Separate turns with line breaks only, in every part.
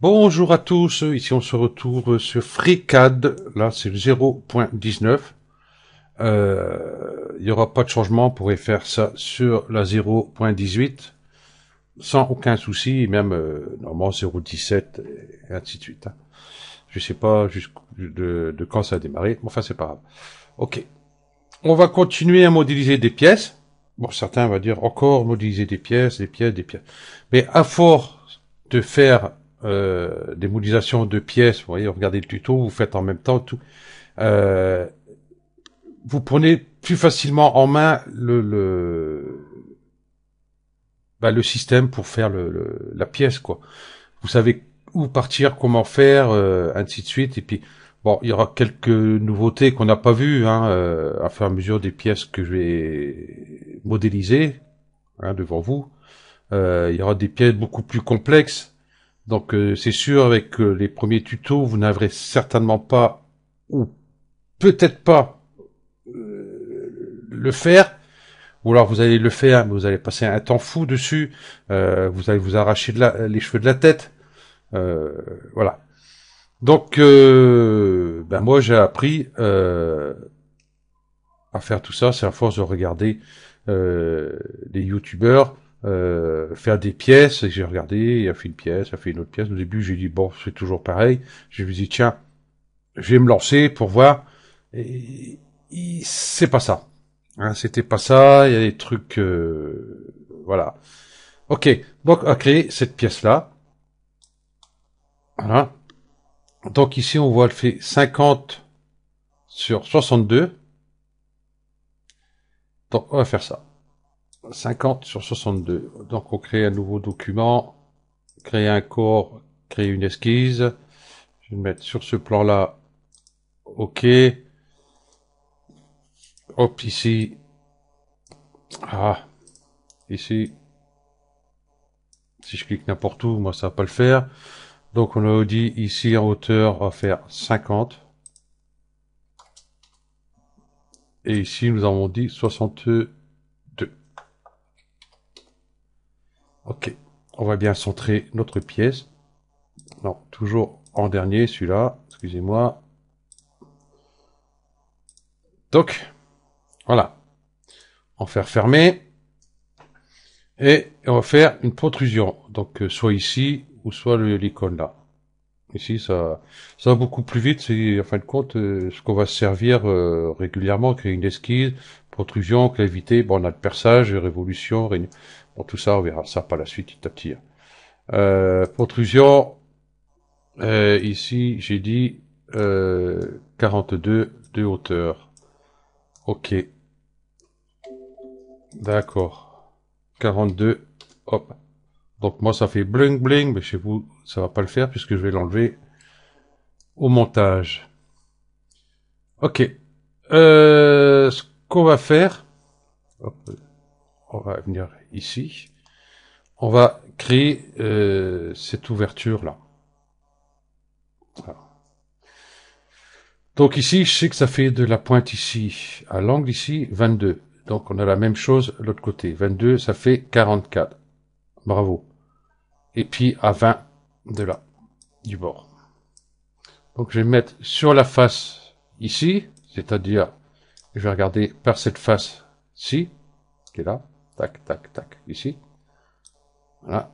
Bonjour à tous, ici on se retrouve sur FreeCAD, là c'est le 0.19. Euh, il n'y aura pas de changement, on pourrait faire ça sur la 0.18 sans aucun souci, même euh, normalement 0.17 et ainsi de suite. Hein. Je ne sais pas de, de, quand ça a démarré, mais enfin c'est pas grave. Ok, on va continuer à modéliser des pièces. Bon, certains vont dire encore modéliser des pièces, des pièces, des pièces. Mais à force de faire euh, des modélisations de pièces, vous voyez, regardez le tuto, vous faites en même temps tout. Euh, vous prenez plus facilement en main le le, bah, le système pour faire le, la pièce quoi. Vous savez où partir, comment faire, euh, ainsi de suite. Et puis bon, il y aura quelques nouveautés qu'on n'a pas vues hein, euh, à faire à mesure des pièces que je vais modéliser hein, devant vous. Euh, il y aura des pièces beaucoup plus complexes donc euh, c'est sûr, avec euh, les premiers tutos, vous n'avrez certainement pas, ou peut-être pas, euh, le faire. Ou alors vous allez le faire, mais vous allez passer un temps fou dessus. vous allez vous arracher les cheveux de la tête. voilà. Donc, ben moi j'ai appris à faire tout ça. C'est à force de regarder les youtubeurs euh, faire des pièces, j'ai regardé, il a fait une pièce, il a fait une autre pièce. Au début, j'ai dit, bon, c'est toujours pareil. Je me dit, tiens, je vais me lancer pour voir. c'est pas ça. Hein, c'était pas ça, il y a des trucs... Euh, voilà. Ok, donc on a créé cette pièce-là. Voilà. Donc ici, on voit, le fait 50 sur 62. Donc on va faire ça. 50 sur 62. Donc on crée un nouveau document, créer un corps, créer une esquisse. Je vais mettre sur ce plan-là, OK. Hop, ici. Ah, ici. Si je clique n'importe où, moi ça va pas le faire. Donc on a dit ici en hauteur, on va faire 50. Et ici nous avons dit 62. Ok, on va bien centrer notre pièce. Non, toujours en dernier, celui-là, excusez-moi. Donc, voilà. va faire fermer. Et on va faire une protrusion. Donc, euh, soit ici, ou soit l'icône là. Ici, ça, ça va beaucoup plus vite. C'est, en fin de compte, euh, ce qu'on va servir euh, régulièrement, créer une esquisse, protrusion, clavité, a le perçage, révolution, réunion tout ça, on verra ça par la suite petit à petit. Hein. Euh, protrusion, euh, ici, j'ai dit euh, 42 de hauteur. Ok. D'accord. 42, hop. Donc moi, ça fait bling bling, mais chez vous, ça va pas le faire puisque je vais l'enlever au montage. Ok. Euh, ce qu'on va faire, on va venir ici, on va créer euh, cette ouverture-là. Donc ici, je sais que ça fait de la pointe ici à l'angle ici, 22. Donc on a la même chose de l'autre côté. 22, ça fait 44. Bravo. Et puis à 20 de là, du bord. Donc je vais mettre sur la face ici, c'est-à-dire je vais regarder par cette face-ci, qui est là. Tac, tac, tac, ici. Voilà.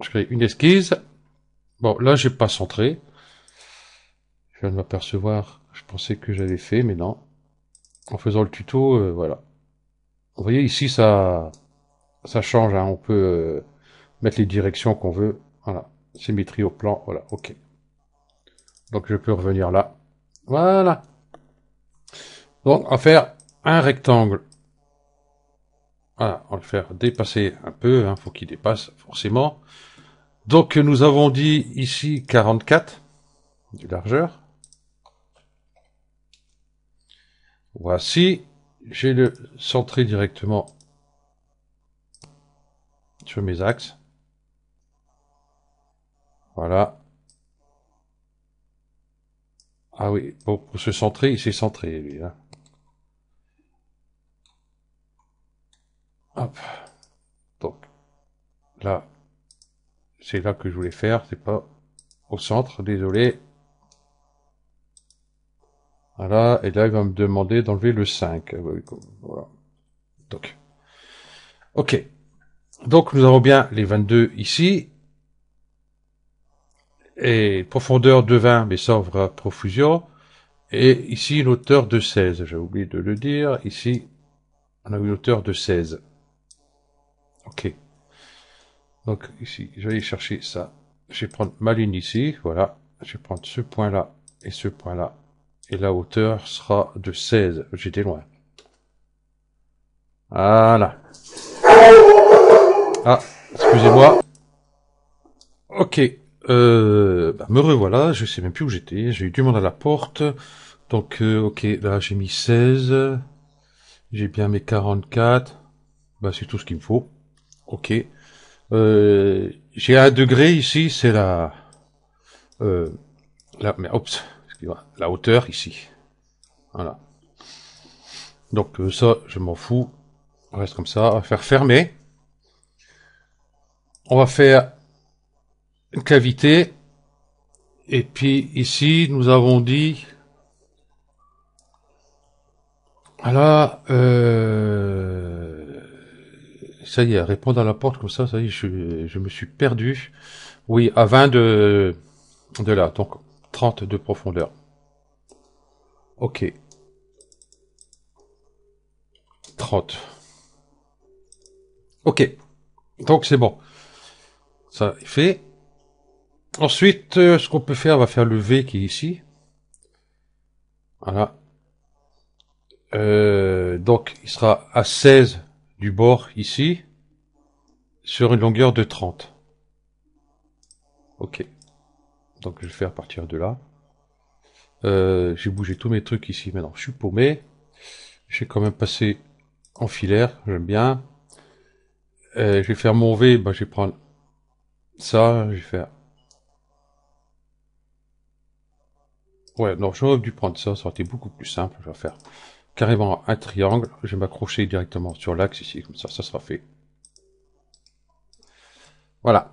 Je crée une esquisse. Bon, là, j'ai pas centré. Je viens de m'apercevoir, je pensais que j'avais fait, mais non. En faisant le tuto, euh, voilà. Vous voyez, ici, ça, ça change. Hein. On peut euh, mettre les directions qu'on veut. Voilà. Symétrie au plan. Voilà, OK. Donc, je peux revenir là. Voilà. Donc, on va faire un rectangle. Voilà, on va le faire dépasser un peu, faut hein, il faut qu'il dépasse forcément. Donc nous avons dit ici 44 de largeur. Voici, j'ai le centré directement sur mes axes. Voilà. Ah oui, pour se centrer, il s'est centré lui. Hein. Hop. Donc, là, c'est là que je voulais faire, c'est pas au centre, désolé. Voilà, et là, il va me demander d'enlever le 5. Ah bah voilà. Donc, ok. Donc, nous avons bien les 22 ici. Et profondeur de 20, mais ça, ouvre à profusion. Et ici, une hauteur de 16. J'ai oublié de le dire. Ici, on a une hauteur de 16. Donc ici, je vais aller chercher ça. Je vais prendre ma ligne ici, voilà. Je vais prendre ce point-là et ce point-là. Et la hauteur sera de 16. J'étais loin. Voilà. Ah, excusez-moi. Ok. Euh, bah, me revoilà. Je sais même plus où j'étais. J'ai eu du monde à la porte. Donc, euh, ok, là j'ai mis 16. J'ai bien mes 44. Bah, c'est tout ce qu'il me faut. Ok. Euh, j'ai un degré ici, c'est la, euh, la, mais, la hauteur ici. Voilà. Donc euh, ça, je m'en fous. On reste comme ça. On va faire fermer. On va faire une cavité. Et puis ici, nous avons dit... Voilà. Euh ça y est, répondre à la porte comme ça, ça y est, je, je me suis perdu. Oui, à 20 de, de là, donc 30 de profondeur. Ok. 30. Ok. Donc c'est bon. Ça est fait. Ensuite, euh, ce qu'on peut faire, on va faire le V qui est ici. Voilà. Euh, donc il sera à 16 du bord ici sur une longueur de 30. Ok. Donc je vais faire partir de là. Euh, j'ai bougé tous mes trucs ici. Maintenant, je suis paumé. J'ai quand même passé en filaire. J'aime bien. Euh, je vais faire mon V. Bah, je vais prendre ça. Je vais faire... Ouais, non, j'aurais dû prendre ça. Ça aurait été beaucoup plus simple. Je vais faire carrément un triangle. Je vais m'accrocher directement sur l'axe ici, comme ça, ça sera fait. Voilà.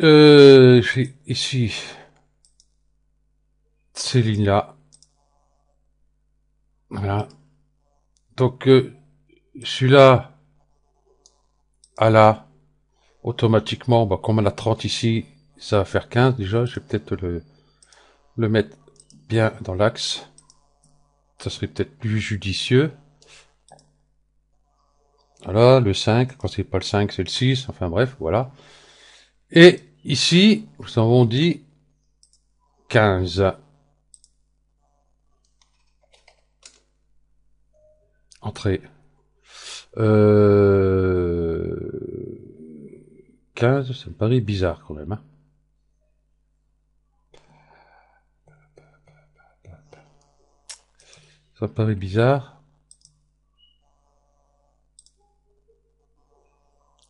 Euh, j'ai ici ces lignes-là. Voilà. Donc, euh, celui-là à là, automatiquement, bah, comme on a 30 ici, ça va faire 15 déjà. Je vais peut-être le, le mettre bien dans l'axe. Ça serait peut-être plus judicieux. Voilà, le 5, quand c'est pas le 5, c'est le 6, enfin bref, voilà. Et ici, nous avons dit 15. Entrée. Euh... 15, ça me paraît bizarre quand même. Hein. Ça paraît bizarre.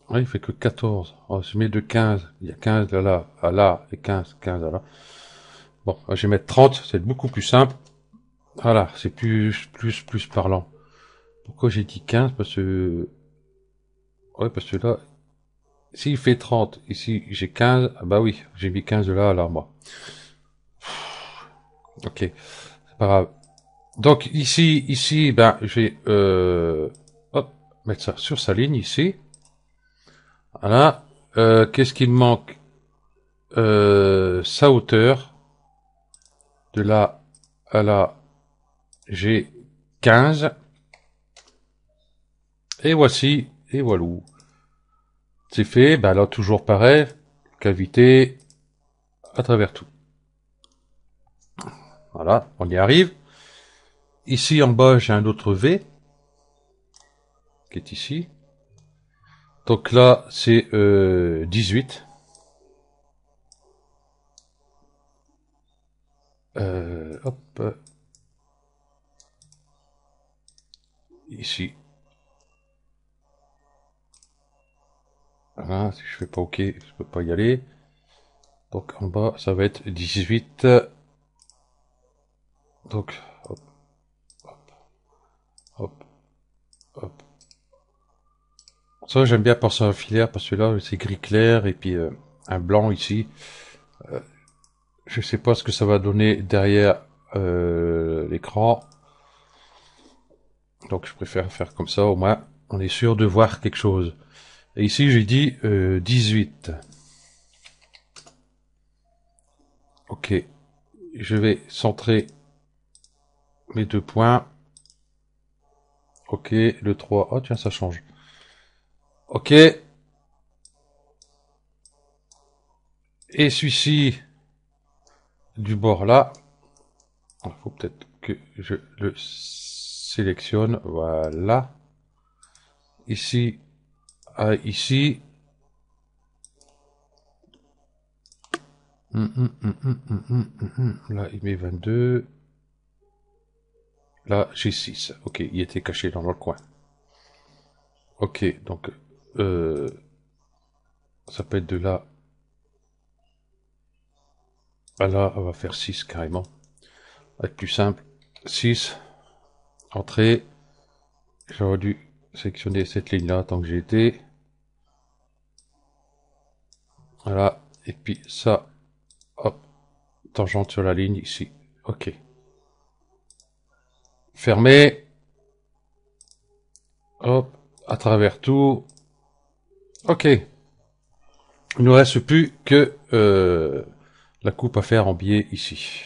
Ah, il fait que 14. Oh, ah, je mets de 15. Il y a 15 de là, à là, et 15, 15 à là. Bon, je vais mettre 30, c'est beaucoup plus simple. Voilà, c'est plus, plus, plus parlant. Pourquoi j'ai dit 15 Parce que... Ouais, parce que là, s'il fait 30, ici j'ai 15, ah bah oui, j'ai mis 15 de là à là, moi. Ok, c'est pas grave. Donc ici, ici, ben, j'ai... Euh, mettre ça sur sa ligne ici. Voilà. Euh, qu'est-ce qu'il manque euh, Sa hauteur. De là à là, j'ai 15. Et voici, et voilà. C'est fait, ben là toujours pareil, cavité à travers tout. Voilà, on y arrive. Ici en bas, j'ai un autre V qui est ici. Donc là, c'est euh, 18. Euh, hop. Ici. si je fais pas OK, je peux pas y aller. Donc en bas, ça va être 18. Donc ça, j'aime bien passer un filaire parce que là, c'est gris clair et puis euh, un blanc ici. Euh, je sais pas ce que ça va donner derrière euh, l'écran. Donc, je préfère faire comme ça. Au moins, on est sûr de voir quelque chose. Et ici, j'ai dit 18. Ok. Je vais centrer mes deux points. Ok, le 3. Oh ah, tiens, ça change. Ok. Et celui-ci du bord là. Il faut peut-être que je le sélectionne. Voilà. Ici à ah, ici. Hum, hum, hum, là, il met 22. Là, j'ai 6. Ok, il était caché dans le coin. Ok, donc... Euh, ça peut être de là... À ah, là, on va faire 6 carrément. Va être plus simple. 6. Entrée. J'aurais dû sélectionner cette ligne-là tant que j'étais. Voilà. Et puis ça. Hop. Tangente sur la ligne ici. Ok fermé. Hop, à travers tout. Ok. Il ne reste plus que euh, la coupe à faire en biais ici.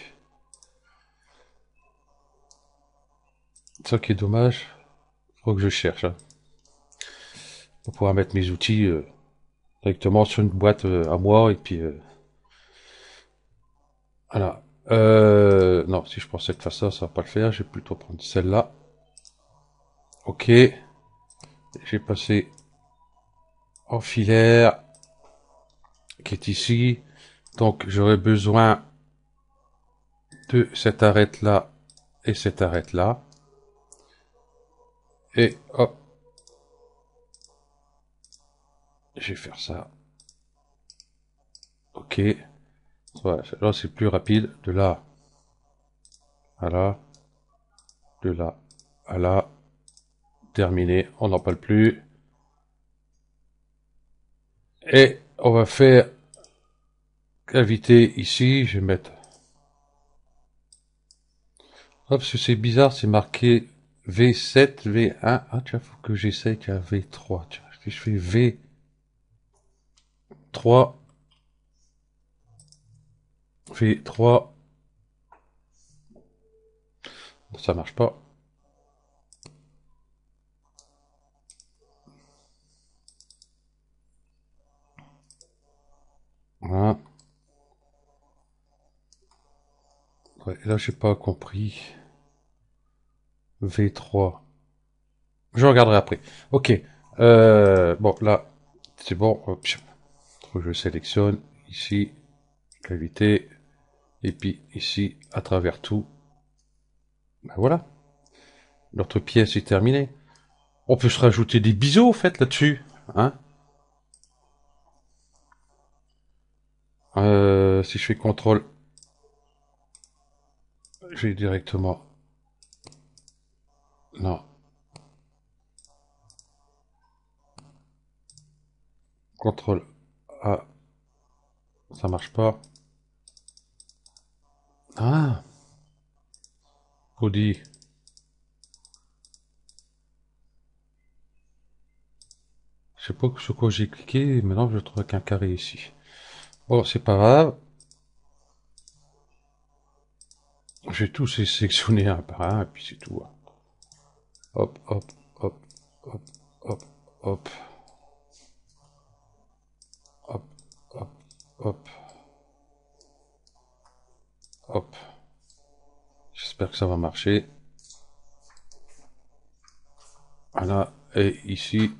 Ça qui est dommage. Faut que je cherche. Hein. Pour pouvoir mettre mes outils euh, directement sur une boîte euh, à moi et puis... voilà. Euh, non, si je prends cette façon, ça va pas le faire. Je vais plutôt prendre celle-là. Ok. J'ai passé en filaire qui est ici. Donc j'aurais besoin de cette arête-là et cette arête-là. Et hop. Je vais faire ça. Ok là c'est plus rapide de là à là, de là à là. Terminé, on n'en parle plus. Et on va faire cavité ici, je vais mettre... Ah, parce que c'est bizarre, c'est marqué V7, V1. Ah tiens, faut que j'essaye, tiens, V3. Tiens, si je fais V3, v 3. Ça marche pas. Voilà. Ouais, là j'ai pas compris. V3. Je regarderai après. Ok. Euh, bon, là, c'est bon. je sélectionne ici. Cavité. Et puis ici, à travers tout, ben voilà. Notre pièce est terminée. On peut se rajouter des biseaux, en fait, là-dessus. Hein euh, si je fais contrôle, j'ai directement... Non. Contrôle A. Ça marche pas. Ah. Goodie. Je sais pas sur quoi j'ai cliqué, maintenant je trouve qu'un carré ici. Bon, c'est pas grave. J'ai tout sélectionné un par un, et puis c'est tout. Hein. Hop, hop, hop, hop, hop, hop. Hop, hop, hop. Hop. J'espère que ça va marcher. Voilà. Et ici.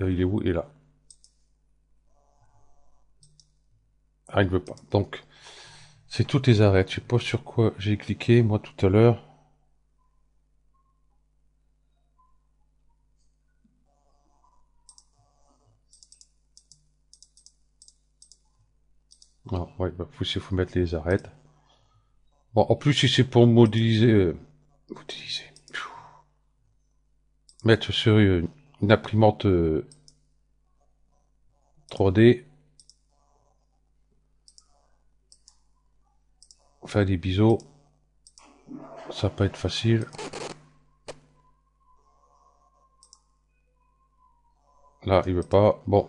Euh, il est où Il est là. Ah, il veut pas. Donc, c'est toutes les arêtes. Je sais pas sur quoi j'ai cliqué, moi, tout à l'heure. Ah, ouais, bah, faut, faut mettre les arêtes. Bon, en plus, si c'est pour modéliser... Euh, modéliser... mettre sur une, imprimante 3D... Euh, Faire des biseaux... Ça peut être facile. Là, il veut pas. Bon.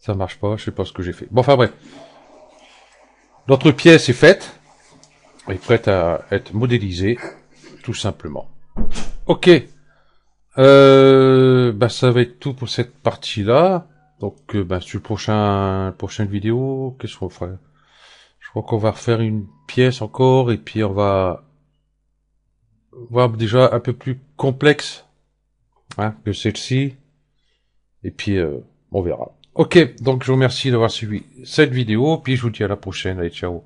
Ça marche pas, je sais pas ce que j'ai fait. Bon, enfin bref. Notre pièce est faite, est prête à être modélisée, tout simplement. Ok. Euh, bah, ça va être tout pour cette partie-là. Donc, euh, bah, sur le prochain, prochaine vidéo, qu'est-ce qu'on fera Je crois qu'on va refaire une pièce encore, et puis on va voir déjà un peu plus complexe hein, que celle-ci. Et puis, euh, on verra. Ok, donc je vous remercie d'avoir suivi cette vidéo, puis je vous dis à la prochaine, allez ciao